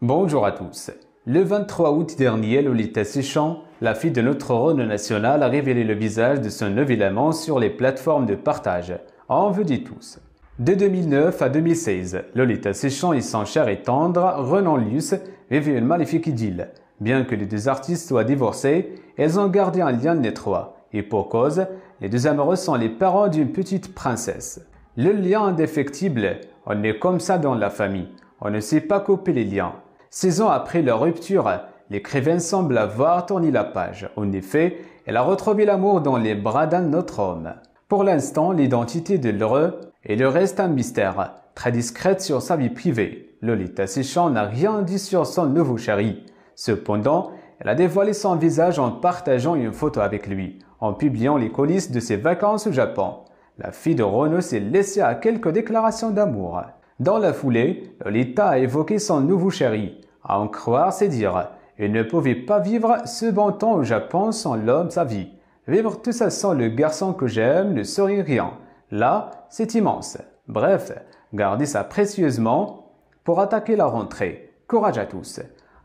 Bonjour à tous. Le 23 août dernier, Lolita Séchant, la fille de notre Rhône national, a révélé le visage de son nouvel amant sur les plateformes de partage. en veut dit tous. De 2009 à 2016, Lolita Séchant et son cher et tendre Renan Luce vivaient une magnifique idylle. Bien que les deux artistes soient divorcés, elles ont gardé un lien étroit. Et pour cause, les deux amoureux sont les parents d'une petite princesse. Le lien indéfectible, on est comme ça dans la famille. On ne sait pas couper les liens. Six ans après leur rupture, l'écrivaine semble avoir tourné la page. En effet, elle a retrouvé l'amour dans les bras d'un autre homme. Pour l'instant, l'identité de l'heureux est le reste un mystère, très discrète sur sa vie privée. Lolita Séchant n'a rien dit sur son nouveau chéri. Cependant, elle a dévoilé son visage en partageant une photo avec lui, en publiant les coulisses de ses vacances au Japon. La fille de Renault s'est laissée à quelques déclarations d'amour. Dans la foulée, l'État a évoqué son nouveau chéri. À en croire ses dires, Il ne pouvait pas vivre ce bon temps au Japon sans l'homme sa vie. Vivre tout ça sans le garçon que j'aime ne serait rien. Là, c'est immense. Bref, gardez ça précieusement pour attaquer la rentrée. Courage à tous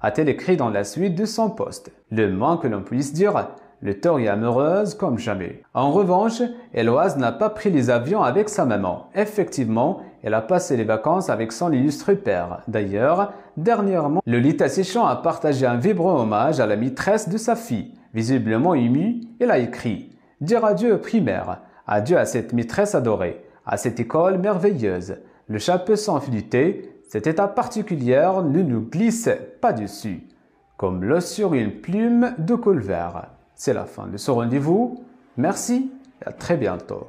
a-t-elle écrit dans la suite de son poste. Le moins que l'on puisse dire, le temps est amoureuse comme jamais. En revanche, Eloise n'a pas pris les avions avec sa maman. Effectivement, elle a passé les vacances avec son illustre père. D'ailleurs, dernièrement, le Lolita Séchant a partagé un vibrant hommage à la maîtresse de sa fille. Visiblement émue, elle a écrit « Dire adieu primaire, adieu à cette maîtresse adorée, à cette école merveilleuse. Le chapeau sans filité, cet état particulier ne nous glisse pas dessus, comme l'os sur une plume de colvert. C'est la fin de ce rendez-vous. Merci et à très bientôt.